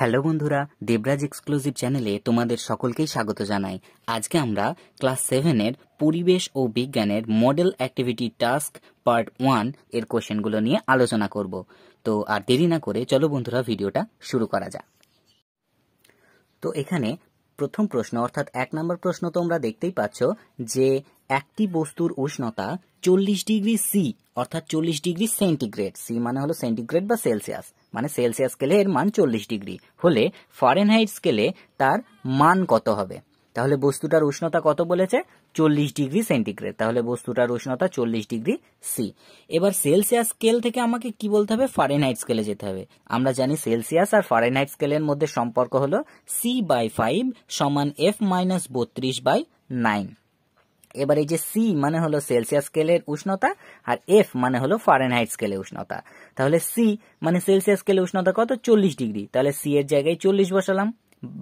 hello বন্ধুরা Debraj exclusive চ্যানেলে তোমাদের সকলকেই স্বাগত জানাই আজকে আমরা ক্লাস সেভেনের পরিবেশ ও বিজ্ঞানের model activity task part one এর কোশ্চেনগুলো নিয়ে আলোচনা করব তো আর দেরি না করে চলো বন্ধুরা ভিডিওটা শুরু করা যাক তো এখানে প্রথম প্রশ্ন অর্থাৎ এক নম্বর প্রশ্ন তোমরা দেখতেই পাচ্ছ যে একটি বস্তুর উষ্ণতা চল্লিশ ডিগ্রি সি অর্থাৎ চল্লিশ ডিগ্রি সেন্টিগ্রেড সি মানে হলো সেন্টিগ্রেড বা সেলসিয়াস মানে সেলসিয়াস স্কেলে এর মান চল্লিশ ডিগ্রি হলে ফরেনহাইট স্কেলে তার মান কত হবে তাহলে বস্তুটার উষ্ণতা কত বলেছে চল্লিশ ডিগ্রি সেন্টিগ্রেড তাহলে বস্তুটার উষ্ণতা চল্লিশ ডিগ্রি সি এবার সেলসিয়াস স্কেল থেকে আমাকে কি বলতে হবে ফারেনহাইট স্কেলে যেতে হবে আমরা জানি সেলসিয়াস আর ফারেনহাইট স্কেলের মধ্যে সম্পর্ক হলো সি বাই ফাইভ সমান এফ মাইনাস বত্রিশ বাই নাইন এবার এই যে সি মানে হলো সেলসিয়াস স্কেলের উষ্ণতা আর এফ মানে হলো ফারেনহাইট স্কেলের উষ্ণতা তাহলে সি মানে সেলসিয়াস স্কেলের উষ্ণতা কত চল্লিশ ডিগ্রি তাহলে সি এর জায়গায় চল্লিশ বসালাম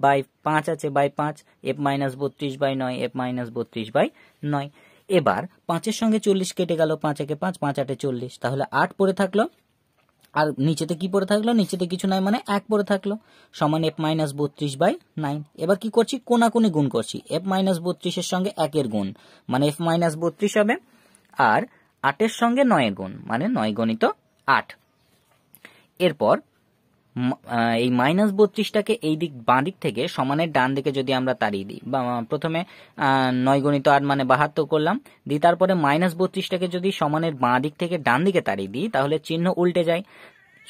বাই পাঁচ আছে বাই পাঁচ এফ মাইনাস বত্রিশ বাই নয় এফ মাইনাস বত্রিশ বাই নয় এবার পাঁচের সঙ্গে চল্লিশ কেটে গেল পাঁচ একে পাঁচ পাঁচ আটে চল্লিশ তাহলে আট পড়ে থাকলো আর নিচেতে কি পড়ে থাকলো নিচেতে কিছু নাই মানে এক পড়ে থাকলো সমান এফ মাইনাস বত্রিশ বাই নাইন এবার কি করছি কোনি গুণ করছি এফ মাইনাস বত্রিশের সঙ্গে একের গুণ মানে এফ মাইনাস বত্রিশ হবে আর আটের সঙ্গে নয়ের গুণ মানে নয় গণিত আট এরপর এই মাইনাস বত্রিশটাকে এই দিক বাঁ দিক থেকে সমানের ডান দিকে যদি আমরা তাড়িয়ে দিই বা প্রথমে নয় গণিত আট মানে বাহাত্তর করলাম দিই তারপরে মাইনাস বত্রিশটাকে যদি সমানের বাঁ দিক থেকে ডান দিকে তাড়িয়ে দিই তাহলে চিহ্ন উল্টে যায়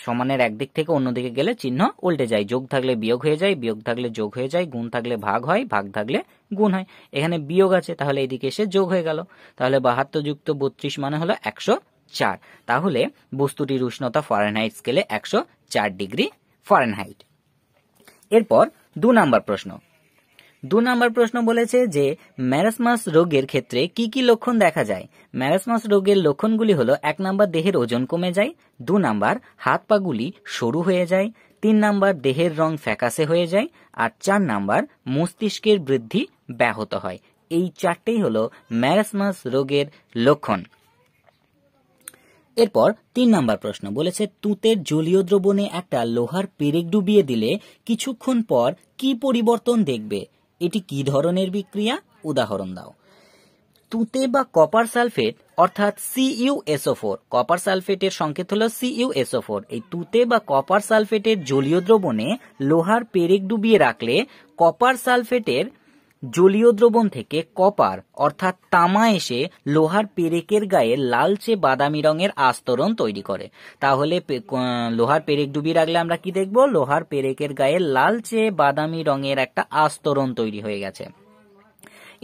সমানের একদিক থেকে অন্যদিকে গেলে চিহ্ন উল্টে যায় যোগ থাকলে বিয়োগ হয়ে যায় বিয়োগ থাকলে যোগ হয়ে যায় গুণ থাকলে ভাগ হয় ভাগ থাকলে গুণ হয় এখানে বিয়োগ আছে তাহলে এদিকে এসে যোগ হয়ে গেল তাহলে বাহাত্তর যুক্ত বত্রিশ মানে হলো একশো চার তাহলে বস্তুটির উষ্ণতা ফরেনহাইট স্কেলে একশো চার ডিগ্রি ফরেনহাইট এরপর দু নম্বর প্রশ্ন দু নম্বর প্রশ্ন বলেছে যে ম্যারাসমাস রোগের ক্ষেত্রে কি কি লক্ষণ দেখা যায় ম্যারাসমাস রোগের লক্ষণগুলি হলো এক নম্বর দেহের ওজন কমে যায় দু নম্বর হাত পাগুলি সরু হয়ে যায় তিন নাম্বার দেহের রং ফ্যাকাসে হয়ে যায় আর চার নাম্বার মস্তিষ্কের বৃদ্ধি ব্যাহত হয় এই চারটেই হল ম্যারাসমাস রোগের লক্ষণ এরপর তিন নাম্বার প্রশ্ন বলেছে তুঁতের জলীয় দ্রবণে একটা লোহার পেরেক ডুবিয়ে দিলে কিছুক্ষণ পর কি পরিবর্তন দেখবে এটি কি ধরনের বিক্রিয়া উদাহরণ দাও তুঁতে বা কপার সালফেট অর্থাৎ সিইউএসও ফোর কপার সালফেটের সংকেত হল সিইউএসও এই তুঁতে বা কপার সালফেটের জলীয় দ্রবণে লোহার পেরেক ডুবিয়ে রাখলে কপার সালফেটের জলীয় দ্রবণ থেকে কপার অর্থাৎ তামা এসে লোহার পেরেকের গায়ে লালচে বাদামি রঙের আস্তরণ তৈরি করে তাহলে লোহার পেরেক ডুবিয়ে রাখলে আমরা কি দেখব লোহার পেরেকের গায়ে লালচে বাদামি রঙের একটা আস্তরণ তৈরি হয়ে গেছে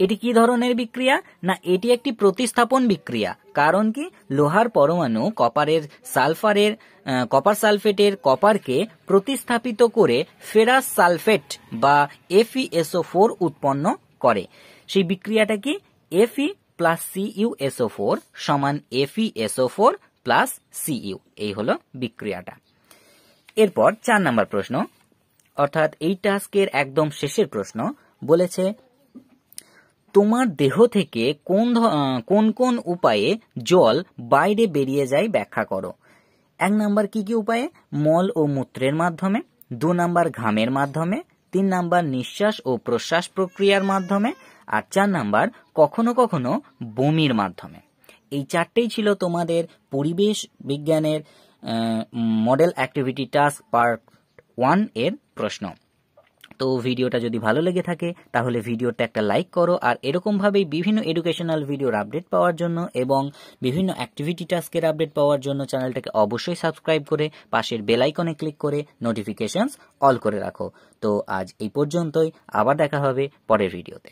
এটি কি ধরনের বিক্রিয়া না এটি একটি প্রতিস্থাপন বিক্রিয়া কারণ কি লোহার পরমাণু কপারের সালফারের কপার সালফেটের কপারকে প্রতিস্থাপিত করে ফেরাস সালফেট বা এফইএসও ফোর উৎপন্ন করে সেই বিক্রিয়াটা কি F E plus O four সমান এফইএসও ফোর প্লাস সিইউ এই হলো বিক্রিয়াটা এরপর চার নম্বর প্রশ্ন অর্থাৎ এই টাস্কের একদম শেষের প্রশ্ন বলেছে তোমার দেহ থেকে কোন কোন কোন উপায়ে জল বাইরে বেরিয়ে যায় ব্যাখ্যা করো এক নাম্বার কি কি উপায়ে মল ও মূত্রের মাধ্যমে দু নাম্বার ঘামের মাধ্যমে তিন নাম্বার নিঃশ্বাস ও প্রশ্বাস প্রক্রিয়ার মাধ্যমে আর চার নাম্বার কখনো কখনো বমির মাধ্যমে এই চারটেই ছিল তোমাদের পরিবেশ বিজ্ঞানের model activity task part one এর প্রশ্ন তো ভিডিওটা যদি ভালো লেগে থাকে তাহলে ভিডিওটা একটা লাইক করো আর এরকমভাবেই বিভিন্ন এডুকেশনাল ভিডিওর আপডেট পাওয়ার জন্য এবং বিভিন্ন অ্যাক্টিভিটি টাস্কের আপডেট পাওয়ার জন্য চ্যানেলটাকে অবশ্যই সাবস্ক্রাইব করে পাশের বেলাইকনে ক্লিক করে নোটিফিকেশনস অল করে রাখো তো আজ এই পর্যন্তই আবার দেখা হবে পরের ভিডিওতে